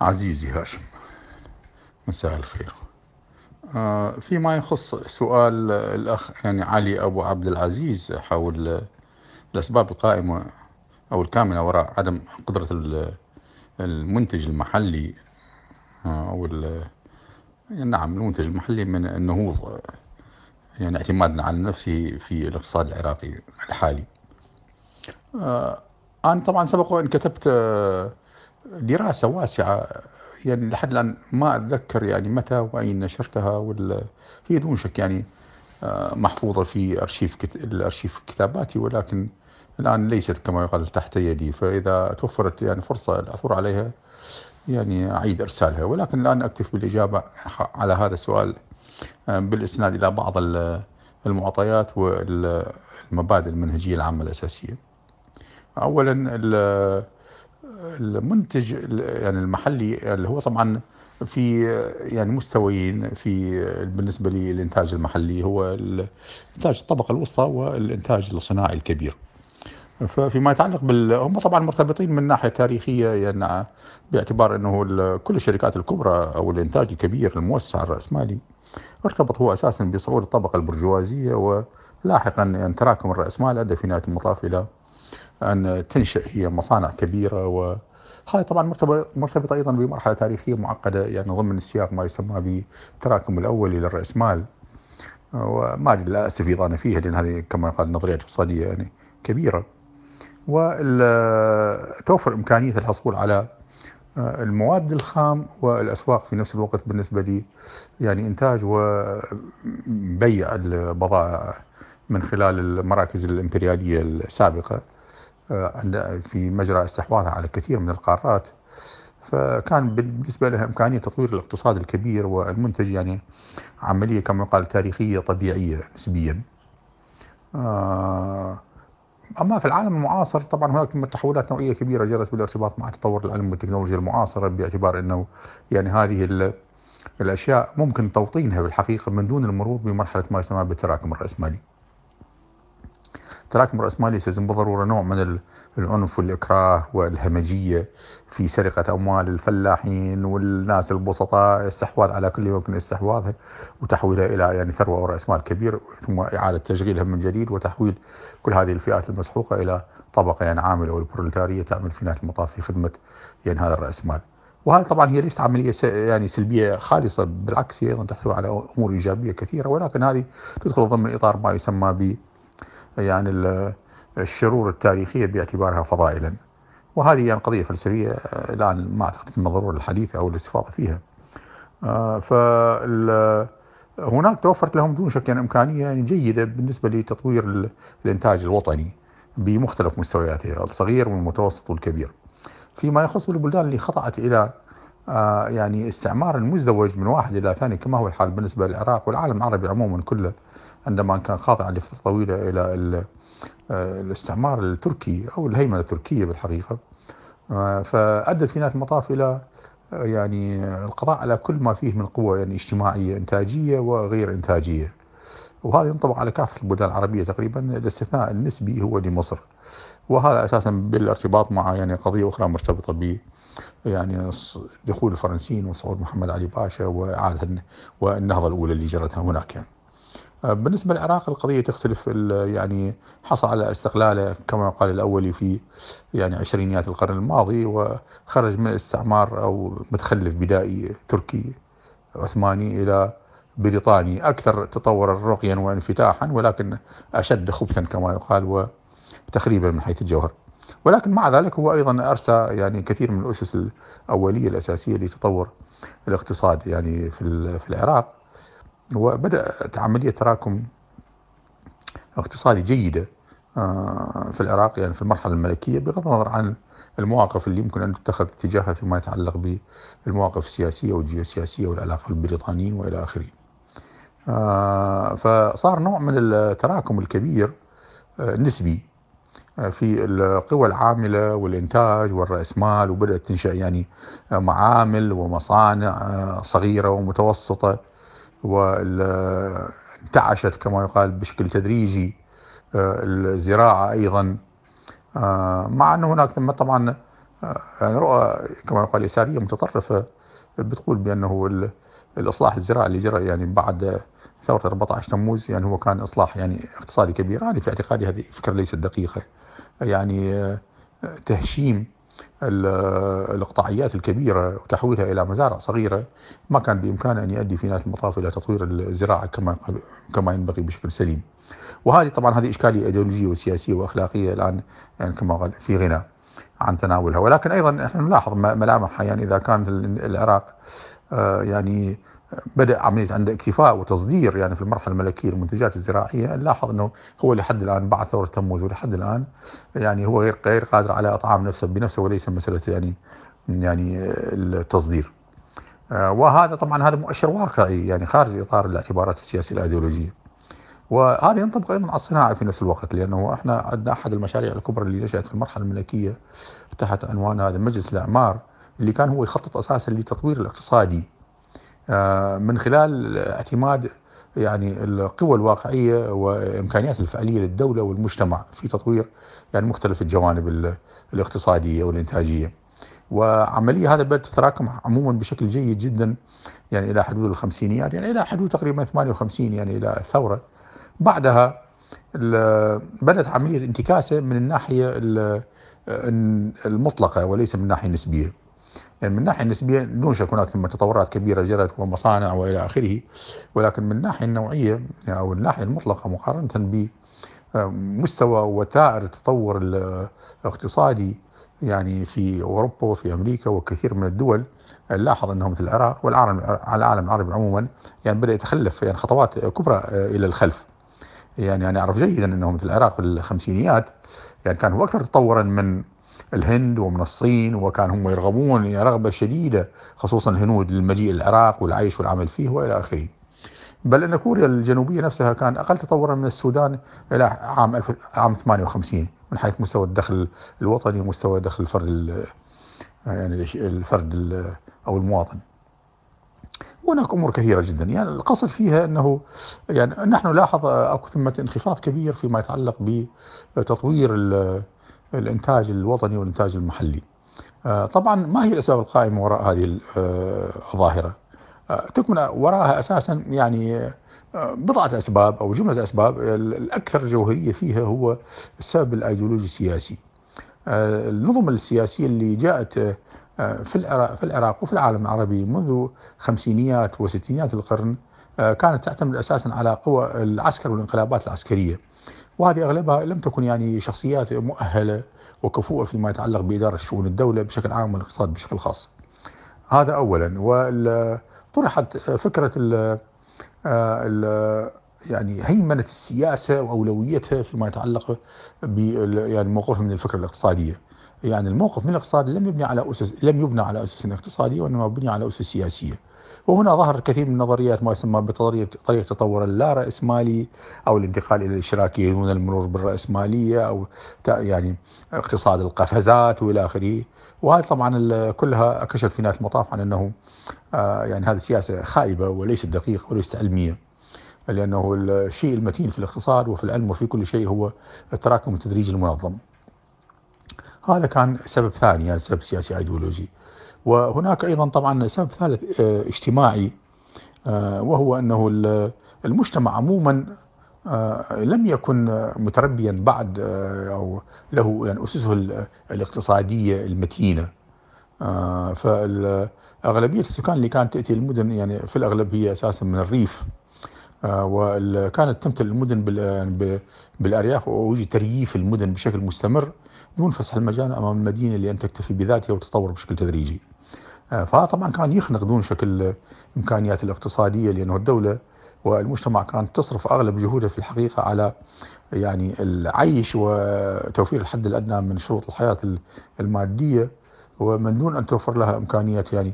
عزيزي هاشم مساء الخير آه، فيما يخص سؤال الأخ يعني علي أبو عبد العزيز حول الأسباب القائمة أو الكامنة وراء عدم قدرة المنتج المحلي آه، أو نعم المنتج المحلي من النهوض يعني اعتمادنا على نفسه في الاقتصاد العراقي الحالي آه، أنا طبعا سبق وأن كتبت دراسة واسعة يعني لحد الآن ما أتذكر يعني متى وأين نشرتها ولا هي دون شك يعني آه، محفوظة في أرشيف كت... الأرشيف كتاباتي ولكن الآن ليست كما يقال تحت يدي فإذا توفرت يعني فرصة العثور عليها يعني أعيد إرسالها ولكن الآن أكتف بالإجابة على هذا السؤال آه، بالإسناد إلى بعض المعطيات والمبادئ المنهجية العامة الأساسية أولا المنتج يعني المحلي اللي هو طبعا في يعني مستويين في بالنسبة للإنتاج المحلي هو إنتاج الطبقة الوسطى والإنتاج الصناعي الكبير ففيما يتعلق بال هم طبعا مرتبطين من ناحيه تاريخيه يعني باعتبار انه كل الشركات الكبرى او الانتاج الكبير الموسع الراسمالي ارتبط هو اساسا بصعود الطبقه البرجوازيه ولاحقا يعني تراكم الراسمال ادى في نهايه المطاف الى أن تنشا هي مصانع كبيرة و هاي طبعا مرتبطة أيضا بمرحلة تاريخية معقدة يعني ضمن السياق ما يسمى بالتراكم الأولي للرأسمال وما أدري لا أستفيض أنا فيها لأن هذه كما قال نظرية اقتصادية يعني كبيرة وتوفر إمكانية الحصول على آه، المواد الخام والأسواق في نفس الوقت بالنسبة لي يعني إنتاج وبيع البضائع من خلال المراكز الإمبريالية السابقة آه، في مجرى استحواذها على كثير من القارات فكان بالنسبة لها إمكانية تطوير الاقتصاد الكبير والمنتج يعني عملية كما يقال تاريخية طبيعية نسبيا آه، أما في العالم المعاصر طبعا هناك تحولات نوعية كبيرة جرت بالارتباط مع تطور العلم والتكنولوجيا المعاصرة باعتبار أنه يعني هذه الأشياء ممكن توطينها بالحقيقة من دون المرور بمرحلة ما يسمى بالتراكم الرأسمالي تراكم الرأسمالي يستلزم بالضرورة نوع من العنف والإكراه والهمجية في سرقة أموال الفلاحين والناس البسطاء استحواذ على كل يمكن استحواذه وتحويله إلى يعني ثروة ورأس مال كبير ثم إعادة تشغيلها من جديد وتحويل كل هذه الفئات المسحوقة إلى طبقة يعني عاملة والبروليتارية تعمل في نهاية المطاف في خدمة يعني هذا الرأسمال مال وهذا طبعا هي ليست عمليه يعني سلبيه خالصه بالعكس هي ايضا تحتوي على امور ايجابيه كثيره ولكن هذه تدخل ضمن اطار ما يسمى ب يعني الشرور التاريخية باعتبارها فضائلا وهذه يعني قضية فلسفية آه، الآن ما أعتقد من ضرورة الحديث أو الاستفاضة فيها آه، فهناك توفرت لهم دون شك يعني إمكانية يعني جيدة بالنسبة لتطوير الإنتاج الوطني بمختلف مستوياته الصغير والمتوسط والكبير فيما يخص بالبلدان اللي خطأت إلى آه، يعني استعمار المزدوج من واحد إلى ثاني كما هو الحال بالنسبة للعراق والعالم العربي عموما كله عندما كان خاضعا لفتره طويله الى آه، الاستعمار التركي او الهيمنه التركيه بالحقيقه آه، فادت في نهايه المطاف الى آه، يعني القضاء على كل ما فيه من قوة يعني اجتماعية إنتاجية وغير إنتاجية وهذا ينطبق على كافة البلدان العربية تقريبا الاستثناء النسبي هو لمصر وهذا أساسا بالارتباط مع يعني قضية أخرى مرتبطة ب يعني دخول الفرنسيين وصعود محمد علي باشا وإعادة والنهضة الأولى اللي جرتها هناك يعني. آه، بالنسبة للعراق القضية تختلف يعني حصل على استقلاله كما قال الأولي في يعني عشرينيات القرن الماضي وخرج من الاستعمار أو متخلف بدائي تركي عثماني إلى بريطاني أكثر تطورا رقيا وانفتاحا ولكن أشد خبثا كما يقال وتخريبا من حيث الجوهر ولكن مع ذلك هو أيضا أرسى يعني كثير من الأسس الأولية الأساسية لتطور الاقتصاد يعني في العراق وبدأت عملية تراكم اقتصادي جيدة آه، في العراق يعني في المرحلة الملكية بغض النظر عن المواقف اللي يمكن أن تتخذ اتجاهها فيما يتعلق بالمواقف السياسية والجيوسياسية والعلاقة بالبريطانيين وإلى آخره آه، فصار نوع من التراكم الكبير آه، نسبي في القوى العاملة والإنتاج والرأسمال وبدأت تنشأ يعني معامل ومصانع صغيرة ومتوسطة وانتعشت كما يقال بشكل تدريجي آه، الزراعة أيضا آه، مع أن هناك ثم طبعا آه، يعني رؤى كما يقال يسارية متطرفة بتقول بأنه الإصلاح الزراعي اللي جرى يعني بعد ثورة 14 تموز يعني هو كان إصلاح يعني اقتصادي كبير أنا يعني في اعتقادي هذه فكرة ليست دقيقة يعني تهشيم الإقطاعيات الكبيرة وتحويلها إلى مزارع صغيرة ما كان بإمكانه أن يؤدي في نهاية المطاف إلى تطوير الزراعة كما كما ينبغي بشكل سليم. وهذه طبعا هذه إشكالية إيديولوجية وسياسية وأخلاقية الآن يعني كما قال في غنى عن تناولها ولكن أيضا نحن نلاحظ ملامحها يعني إذا كان العراق آه، يعني بدأ عملية عند اكتفاء وتصدير يعني في المرحلة الملكية للمنتجات الزراعية نلاحظ أنه هو لحد الآن بعد ثورة تموز ولحد الآن يعني هو غير غير قادر على إطعام نفسه بنفسه وليس مسألة يعني يعني التصدير آه، وهذا طبعا هذا مؤشر واقعي يعني خارج إطار الاعتبارات السياسية الأيديولوجية وهذا ينطبق أيضا على الصناعة في نفس الوقت لأنه إحنا عندنا أحد المشاريع الكبرى اللي نشأت في المرحلة الملكية تحت عنوان هذا مجلس الأعمار اللي كان هو يخطط أساسا للتطوير الاقتصادي آه، من خلال اعتماد يعني القوى الواقعية وإمكانيات الفعلية للدولة والمجتمع في تطوير يعني مختلف الجوانب الاقتصادية والإنتاجية وعملية هذا بدأت تتراكم عموما بشكل جيد جدا يعني إلى حدود الخمسينيات يعني إلى حدود تقريبا 58 يعني إلى الثورة بعدها بدأت عملية انتكاسة من الناحية المطلقة وليس من الناحية النسبية يعني من ناحية نسبية دون شك هناك ثم تطورات كبيرة جرت ومصانع وإلى آخره ولكن من الناحية النوعية أو الناحية المطلقة مقارنة ب آه، مستوى وتائر التطور آه، الاقتصادي يعني في أوروبا وفي أمريكا وكثير من الدول نلاحظ آه، انهم في العراق والعالم العالم العربي عموما يعني بدأ يتخلف يعني خطوات كبرى إلى الخلف يعني أنا أعرف جيدا أنه مثل العراق في الخمسينيات يعني كان هو أكثر تطورا من الهند ومن الصين وكان هم يرغبون رغبة شديدة خصوصا الهنود للمجيء العراق والعيش والعمل فيه وإلى آخره بل أن كوريا الجنوبية نفسها كان أقل تطورا من السودان إلى عام, الف... عام 58 من حيث مستوى الدخل الوطني ومستوى دخل الفرد ال... يعني الفرد ال... أو المواطن هناك امور كثيره جدا يعني القصد فيها انه يعني نحن لاحظ اكو ثمه انخفاض كبير فيما يتعلق بتطوير الإنتاج الوطني والإنتاج المحلي آه، طبعا ما هي الأسباب القائمة وراء هذه آه، الظاهرة آه، تكمن وراءها أساسا يعني بضعة أسباب أو جملة أسباب الأكثر جوهرية فيها هو السبب الأيديولوجي السياسي النظم السياسية اللي جاءت في العراق في العراق وفي العالم العربي منذ خمسينيات وستينيات القرن آه، كانت تعتمد اساسا على قوى العسكر والانقلابات العسكريه وهذه اغلبها لم تكن يعني شخصيات مؤهله وكفوءه فيما يتعلق باداره شؤون الدوله بشكل عام والاقتصاد بشكل خاص. هذا اولا وطرحت فكره آه، ال يعني هيمنه السياسه واولويتها فيما يتعلق ب يعني موقفها من الفكره الاقتصاديه. يعني الموقف من الاقتصاد لم يبني على اسس لم يبنى على اسس اقتصاديه وانما بني على اسس سياسيه. وهنا ظهر كثير من النظريات ما يسمى بطريقة تطور اللا مالي أو الانتقال إلى الاشتراكية دون المرور بالرأسمالية أو يعني اقتصاد القفزات وإلى آخره وهذا طبعا كلها كشف في نهاية المطاف عن أنه آه، يعني هذه سياسة خائبة وليست دقيقة وليست علمية لأنه الشيء المتين في الاقتصاد وفي العلم وفي كل شيء هو التراكم التدريجي المنظم هذا كان سبب ثاني يعني سبب سياسي ايديولوجي وهناك أيضا طبعا سبب ثالث آه، اجتماعي آه، وهو أنه المجتمع عموما آه، لم يكن متربيا بعد أو له يعني أسسه الاقتصادية المتينة فأغلبية السكان اللي كانت تأتي المدن يعني في الأغلب هي أساسا من الريف وكانت تمتلئ المدن يعني بالأرياف ووجد ترييف المدن بشكل مستمر دون فسح المجال أمام المدينة لأن تكتفي بذاتها وتتطور بشكل تدريجي آه، فطبعا كان يخنق دون شكل الامكانيات الاقتصاديه لانه الدوله والمجتمع كانت تصرف اغلب جهوده في الحقيقه على يعني العيش وتوفير الحد الادنى من شروط الحياه الماديه ومن دون ان توفر لها امكانيات يعني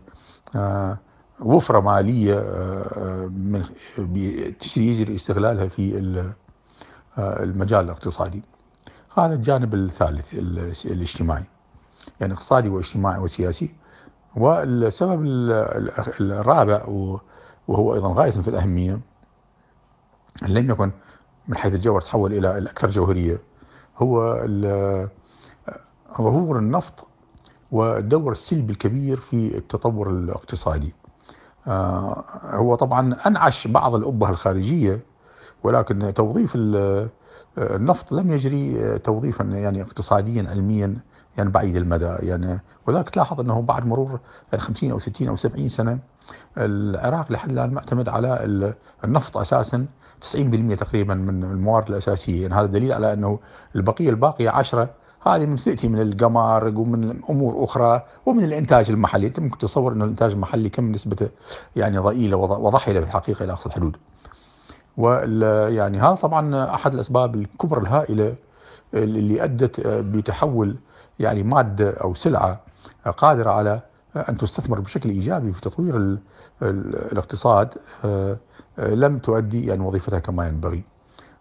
آه، وفره ماليه آه، من يجري استغلالها في المجال الاقتصادي. هذا الجانب الثالث الاجتماعي يعني اقتصادي واجتماعي وسياسي والسبب الرابع وهو أيضا غاية في الأهمية لم يكن من حيث الجوهر تحول إلى الأكثر جوهرية هو ظهور النفط والدور السلبي الكبير في التطور الاقتصادي آه، هو طبعا أنعش بعض الأبهة الخارجية ولكن توظيف النفط لم يجري توظيفا يعني اقتصاديا علميا يعني بعيد المدى يعني ولذلك تلاحظ أنه بعد مرور 50 يعني أو 60 أو 70 سنة العراق لحد الآن معتمد على النفط أساسا 90% تقريبا من الموارد الأساسية يعني هذا دليل على أنه البقية الباقية 10 هذه من تأتي من القمر ومن أمور أخرى ومن الإنتاج المحلي أنت ممكن تصور أن الإنتاج المحلي كم نسبته يعني ضئيلة وضحلة في الحقيقة إلى أقصى الحدود يعني هذا طبعا أحد الأسباب الكبرى الهائلة اللي أدت بتحول يعني مادة أو سلعة قادرة على أن تستثمر بشكل إيجابي في تطوير الـ الـ الاقتصاد آه، لم تؤدي يعني وظيفتها كما ينبغي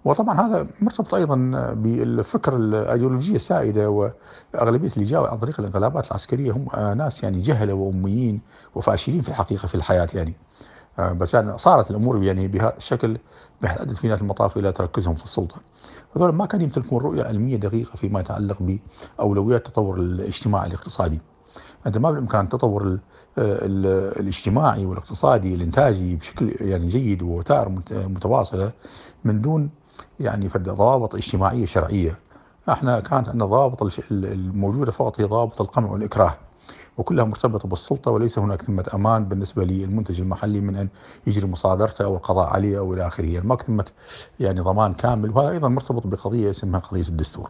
وطبعا هذا مرتبط أيضا بالفكر الأيديولوجية السائدة وأغلبية اللي جاوا عن طريق الانقلابات العسكرية هم ناس يعني جهلة وأميين وفاشلين في الحقيقة في الحياة يعني آه، بس يعني صارت الامور يعني بهذا الشكل بحيث ادت في المطاف الى تركزهم في السلطه. هذول ما كانوا يمتلكون رؤيه علميه دقيقه فيما يتعلق باولويات التطور الاجتماعي الاقتصادي. انت ما بالامكان التطور آه، الاجتماعي والاقتصادي الانتاجي بشكل يعني جيد ووتائر متواصله من دون يعني فد ضوابط اجتماعيه شرعيه. احنا كانت عندنا الضوابط الموجوده فقط هي ضوابط القمع والاكراه. وكلها مرتبطة بالسلطة وليس هناك ثمة أمان بالنسبة للمنتج المحلي من أن يجري مصادرته أو القضاء عليه أو إلى آخره يعني ما ثمة يعني ضمان كامل وهذا أيضا مرتبط بقضية اسمها قضية الدستور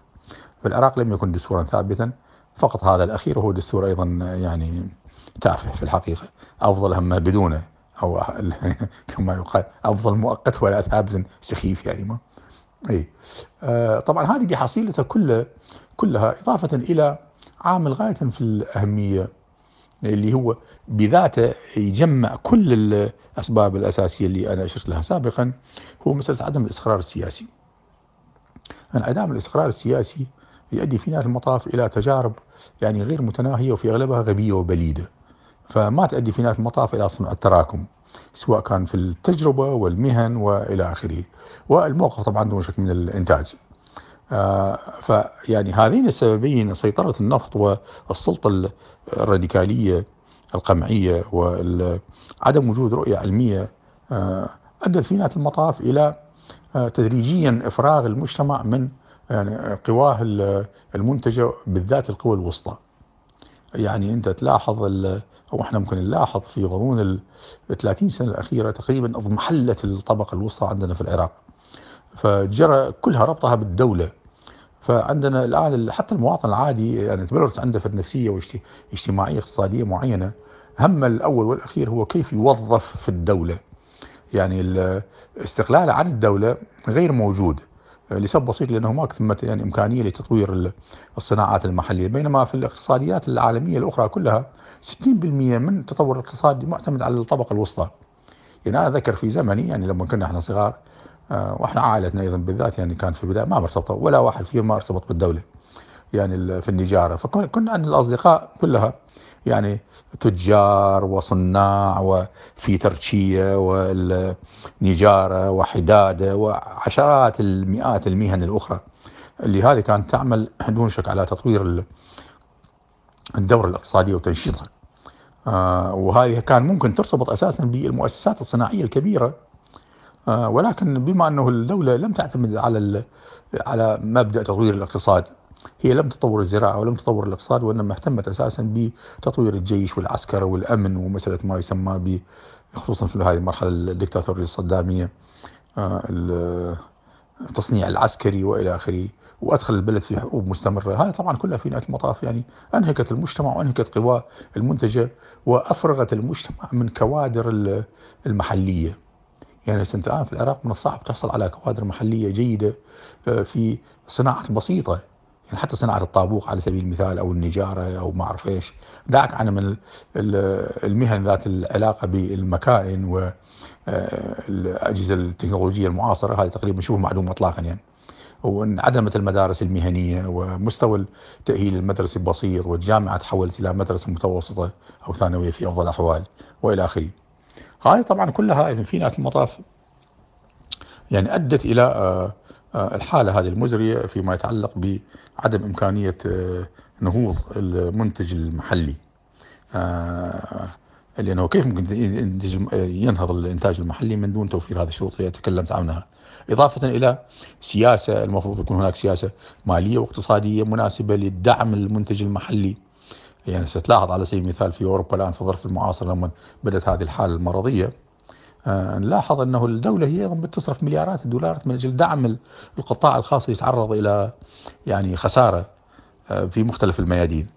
فالعراق لم يكن دستورا ثابتا فقط هذا الأخير وهو دستور أيضا يعني تافه في الحقيقة أفضل أما بدونه أو كما يقال أفضل مؤقت ولا ثابت سخيف يعني ما أي آه طبعا هذه بحصيلتها كلها كلها إضافة إلى عامل غاية في الأهمية اللي هو بذاته يجمع كل الأسباب الأساسية اللي أنا أشرت لها سابقا هو مسألة عدم الاستقرار السياسي انعدام الاستقرار السياسي يؤدي في نهاية المطاف إلى تجارب يعني غير متناهية وفي أغلبها غبية وبليدة فما تؤدي في نهاية المطاف إلى صنع التراكم سواء كان في التجربة والمهن وإلى آخره والموقف طبعا دون شك من الإنتاج فيعني هذين السببين سيطرة النفط والسلطة الراديكالية القمعية وعدم وجود رؤية علمية آه، أدت في نهاية المطاف إلى آه، تدريجيا إفراغ المجتمع من يعني قواه المنتجة بالذات القوى الوسطى يعني أنت تلاحظ أو احنا ممكن نلاحظ في غضون ال 30 سنة الأخيرة تقريبا اضمحلت الطبقة الوسطى عندنا في العراق فجرى كلها ربطها بالدولة فعندنا الان حتى المواطن العادي يعني تبلورت عنده في النفسيه واجتماعيه اقتصاديه معينه هم الاول والاخير هو كيف يوظف في الدوله يعني استقلاله عن الدوله غير موجود لسبب بسيط لانه ما ثمه يعني امكانيه لتطوير الصناعات المحليه بينما في الاقتصاديات العالميه الاخرى كلها 60% من التطور الاقتصادي معتمد على الطبقه الوسطى يعني انا اذكر في زمني يعني لما كنا احنا صغار آه، واحنا عائلتنا ايضا بالذات يعني كان في البدايه ما مرتبطه ولا واحد فيهم ما ارتبط بالدوله يعني في النجاره فكنا عندنا الاصدقاء كلها يعني تجار وصناع وفي ترشيه والنجاره وحداده وعشرات المئات المهن الاخرى اللي هذه كانت تعمل دون شك على تطوير الدوره الاقتصاديه وتنشيطها. آه، وهذه كان ممكن ترتبط اساسا بالمؤسسات الصناعيه الكبيره آه، ولكن بما أنه الدولة لم تعتمد على على مبدأ تطوير الاقتصاد هي لم تطور الزراعة ولم تطور الاقتصاد وإنما اهتمت أساسا بتطوير الجيش والعسكرة والأمن ومسألة ما يسمى ب خصوصا في هذه المرحلة الدكتاتورية الصدامية آه، التصنيع العسكري والى اخره وادخل البلد في حروب مستمره هذا طبعا كلها في نهايه المطاف يعني انهكت المجتمع وانهكت قواه المنتجه وافرغت المجتمع من كوادر المحليه يعني سنت الآن في العراق من الصعب تحصل على كوادر محلية جيدة آه، في صناعة بسيطة يعني حتى صناعة الطابوق على سبيل المثال أو النجارة أو ما أعرف إيش دعك عن من المهن ذات العلاقة بالمكائن والأجهزة آه، التكنولوجية المعاصرة هذه تقريبا نشوفها معدومه إطلاقا يعني وانعدمت المدارس المهنية ومستوى التأهيل المدرسي بسيط والجامعة تحولت إلى مدرسة متوسطة أو ثانوية في أفضل الأحوال وإلى آخره هاي طبعا كلها في نهايه المطاف يعني ادت الى آه، آه، الحاله هذه المزريه فيما يتعلق بعدم امكانيه آه، نهوض المنتج المحلي لانه كيف ممكن ينهض الانتاج المحلي من دون توفير هذه الشروط اللي تكلمت عنها اضافه الى سياسه المفروض يكون هناك سياسه ماليه واقتصاديه مناسبه لدعم المنتج المحلي يعني ستلاحظ على سبيل المثال في اوروبا الان في الظرف المعاصر لما بدات هذه الحاله المرضيه آه، نلاحظ انه الدوله هي ايضا بتصرف مليارات الدولارات من اجل دعم القطاع الخاص اللي يتعرض الى يعني خساره آه، في مختلف الميادين.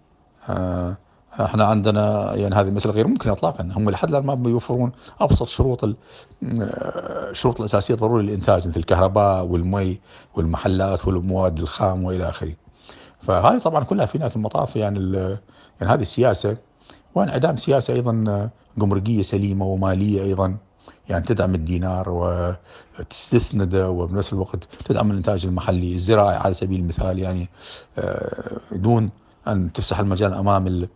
آه، احنا عندنا يعني هذه المساله غير ممكن اطلاقا، هم لحد الان ما بيوفرون ابسط شروط الشروط الاساسيه ضروري للانتاج مثل الكهرباء والمي والمحلات والمواد الخام والى اخره. فهذه طبعا كلها في نهايه المطاف يعني يعني هذه السياسه وانعدام سياسه ايضا آه، جمركيه سليمه وماليه ايضا يعني تدعم الدينار وتستسنده وبنفس الوقت تدعم الانتاج المحلي الزراعي على سبيل المثال يعني آه، دون ان تفسح المجال امام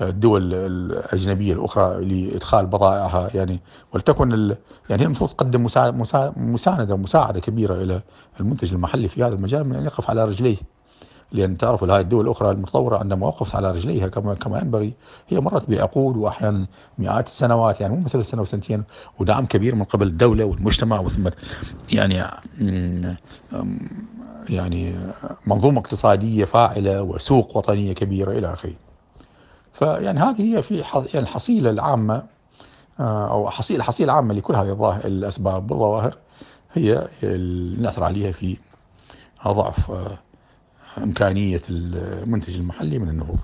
الدول الاجنبيه الاخرى لادخال بضائعها يعني ولتكن ال... يعني هي المفروض تقدم مساعده مساعده كبيره الى المنتج المحلي في هذا المجال من ان يقف على رجليه لأن تعرفوا هذه الدول الأخرى المتطورة عندما وقفت على رجليها كما كما ينبغي هي مرت بعقود وأحيانا مئات السنوات يعني مو مثل سنة وسنتين ودعم كبير من قبل الدولة والمجتمع وثم يعني يعني منظومة اقتصادية فاعلة وسوق وطنية كبيرة إلى آخره فيعني هذه هي في يعني الحصيلة العامة آه، أو حصيلة الحصيلة العامة لكل هذه الأسباب والظواهر هي اللي نعثر عليها في ضعف آه، إمكانية المنتج المحلي من النهوض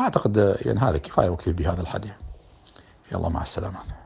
أعتقد يعني هذا كفاية وكفي بهذا الحديث يلا مع السلامة